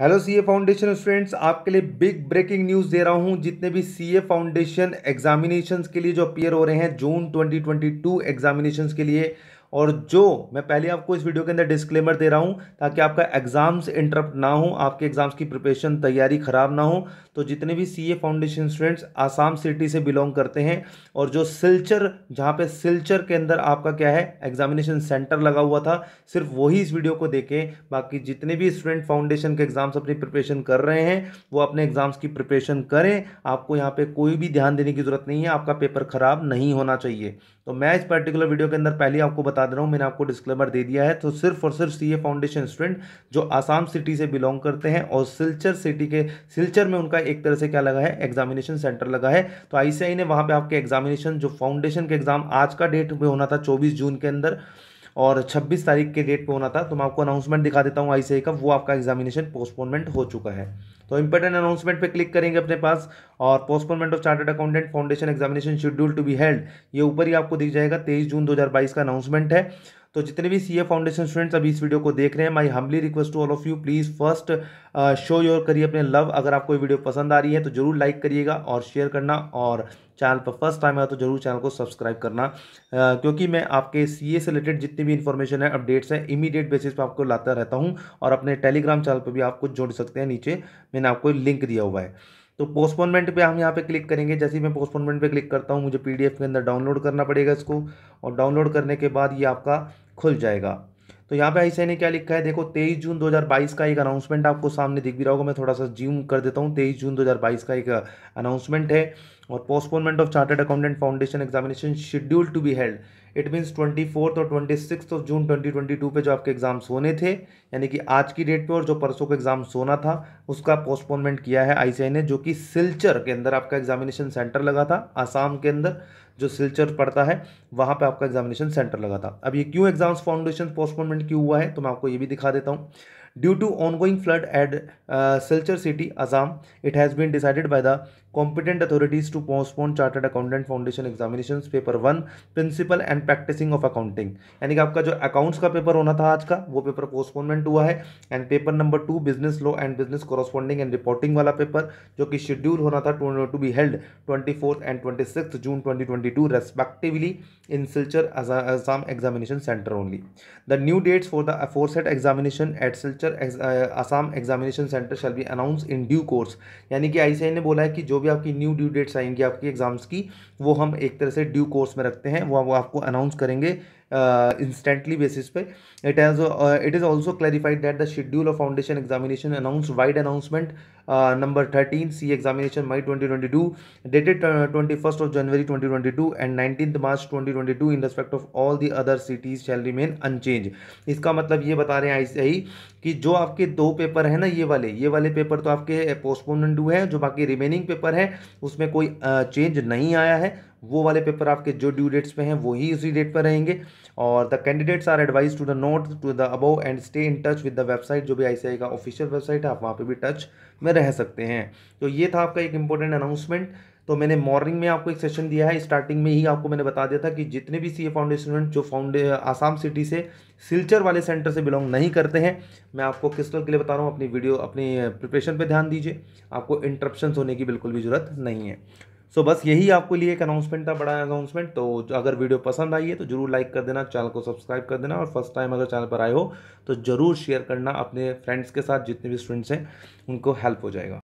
Hello CA foundation students आपके लिए big breaking news दे रहा हूं जितने भी सीए फाउंडेशन एग्जामिनेशंस के लिए जो अपियर हो रहे हैं जून 2022 एग्जामिनेशंस के लिए और जो मैं पहले आपको इस वीडियो के अंदर डिस्क्लेमर दे रहा हूँ ताकि आपका एग्ज़ाम्स इंटरप्ट ना हो आपके एग्ज़ाम्स की प्रिपरेशन तैयारी ख़राब ना हो तो जितने भी CA foundation students Assam city से बिलोंग करते हैं और जो सिलचर जहाँ पे सिलचर के अंदर आपका क्या है एग्जामिनेशन सेंटर लगा हुआ था सिर्फ वही इस वीडियो को देखें बाकी जितने भी स्टूडेंट फाउंडेशन के एग्ज़ाम्स अपनी प्रिपरेशन कर रहे हैं वो अपने एग्ज़ाम्स की प्रिपरेशन करें आपको यहाँ पर कोई भी ध्यान देने की ज़रूरत नहीं है आपका पेपर ख़राब नहीं होना चाहिए तो मैं इस पर्टिकुलर वीडियो के अंदर पहले आपको बता बता दे रहा हूँ मैंने आपको डिस्क्लेमर दे दिया है तो सिर्फ और सिर्फ सीए फाउंडेशन स्टूडेंट जो आसाम सिटी से बिलोंग करते हैं और सिलचर सिटी के सिलचर में उनका एक तरह से क्या लगा है एग्जामिनेशन सेंटर लगा है तो आईसीआई ने वहाँ पर आपके एग्जामिनेशन जो फाउंडेशन के एग्जाम आज का डेट में होना था चौबीस जून के अंदर और छब्बीस तारीख के डेट पर होना था तो मैं आपको अनाउंसमेंट दिखा देता हूँ आई का वो आपका एग्जामिनेशन पोस्टपोनमेंट हो चुका है तो इंपॉर्टेंट अनाउंसमेंट पे क्लिक करेंगे अपने पास और postponement of chartered accountant foundation examination schedule to be held ये ऊपर ही आपको दिख जाएगा तेईस जून 2022 का अनाउंसमेंट है तो जितने भी सी फाउंडेशन स्टूडेंट्स अभी इस वीडियो को देख रहे हैं my humbly request to all of you please first show your करिए अपने लव अगर आपको वीडियो पसंद आ रही है तो जरूर लाइक करिएगा और शेयर करना और चैनल पर फर्स्ट टाइम आया तो जरूर चैनल को सब्सक्राइब करना आ, uh, क्योंकि मैं आपके सीए से रिलेटेड जितनी भी इन्फॉर्मेशन है अपडेट्स हैं इमीडिएट बेसिस पर आपको लाता रहता हूं और अपने टेलीग्राम चैनल पर भी आपको जोड़ सकते हैं नीचे मैंने आपको लिंक दिया हुआ है तो पोस्टपोनमेंट पे हम यहाँ पे क्लिक करेंगे जैसे ही मैं पोस्टपोनमेंट पे क्लिक करता हूँ मुझे पीडीएफ के अंदर डाउनलोड करना पड़ेगा इसको और डाउनलोड करने के बाद ये आपका खुल जाएगा तो यहाँ पे आईसीआई ने क्या लिखा है देखो 23 जून 2022 का एक अनाउंसमेंट आपको सामने दिख भी रहा होगा मैं थोड़ा सा जूम कर देता हूँ 23 जून 2022 का एक अनाउंसमेंट uh, है और postponement of chartered accountant foundation examination schedule to be held it means twenty fourth और twenty six of June twenty twenty two पर जो आपके एग्जाम्स होने थे यानी कि आज की डेट पर और जो परसों का एग्जाम्स होना था उसका पोस्टपोनमेंट किया है आई ने जो कि सिल्चर के अंदर आपका एग्जामिनेशन सेंटर लगा था आसाम के अंदर जो सिलचर पड़ता है वहाँ पर आपका एग्जामिनेशन सेंटर लगा था अब ये क्यों एग्जाम्स फाउंडेशन पोस्टपोनमेंट क्यों हुआ है तो मैं आपको ये भी दिखा देता हूँ due to ongoing flood at Silchar city Assam it has been decided by the competent authorities to postpone chartered accountant foundation examination paper one principle and practising of accounting यानी कि आपका जो अकाउंट्स का पेपर होना था आज का वो पेपर पोस्टपोनमेंट हुआ है and paper number two business law and business correspondence and reporting वाला पेपर जो कि शेड्यूल होना था to be held twenty fourth and twenty six June twenty twenty two respectively in Silchar Assam Examination Center only. The new dates for the aforesaid examination at Silchar Assam Examination Center shall be announced in due course. यानी कि आई ने बोला है कि जो भी आपकी new due dates आएंगी आपकी एग्ज़ाम्स की वो हम एक तरह से ड्यू कोर्स में रखते हैं वो वो आपको अनाउंस करेंगे इंस्टेंटली uh, बेसिस पे it has it is also clarified that the schedule of foundation examination announce vide announcement number thirteen C examination May twenty twenty two dated twenty first of January twenty twenty two and nineteen March twenty twenty two in respect of all the other cities shall remain unchanged इसका मतलब ये बता रहे हैं ऐसे ही कि जो आपके दो पेपर हैं ना ये वाले ये वाले पेपर तो आपके पोस्टपोनमेंट हुए हैं जो बाकी रिमेनिंग पेपर है उसमें कोई चेंज uh, नहीं आया है वो वाले पेपर आपके जो ड्यू डेट्स पे हैं वो ही उसी डेट पर रहेंगे और the candidates are advise to the note to the above and stay in touch with the website जो भी आई का ऑफिशियल वेबसाइट है आप वहाँ पर भी टच में रह सकते हैं तो ये था आपका एक इंपॉर्टेंट अनाउंसमेंट तो मैंने मॉर्निंग में आपको एक सेशन दिया है स्टार्टिंग में ही आपको मैंने बता दिया था कि जितने भी सी ए फाउंडेशन जो फाउंडे आसाम सिटी से सिल्चर वाले सेंटर से बिलोंग नहीं करते हैं मैं आपको क्रिस्टल के लिए बता रहा हूँ अपनी वीडियो अपनी प्रिपरेशन पे ध्यान दीजिए आपको इंटरप्शन होने की बिल्कुल भी ज़रूरत नहीं है सो बस यही आपको लिए एक अनाउंसमेंट था बड़ा अनाउंसमेंट तो अगर वीडियो पसंद आई है तो जरूर लाइक कर देना चैनल को सब्सक्राइब कर देना और फर्स्ट टाइम अगर चैनल पर आए हो तो जरूर शेयर करना अपने फ्रेंड्स के साथ जितने भी स्टूडेंट्स हैं उनको हेल्प हो जाएगा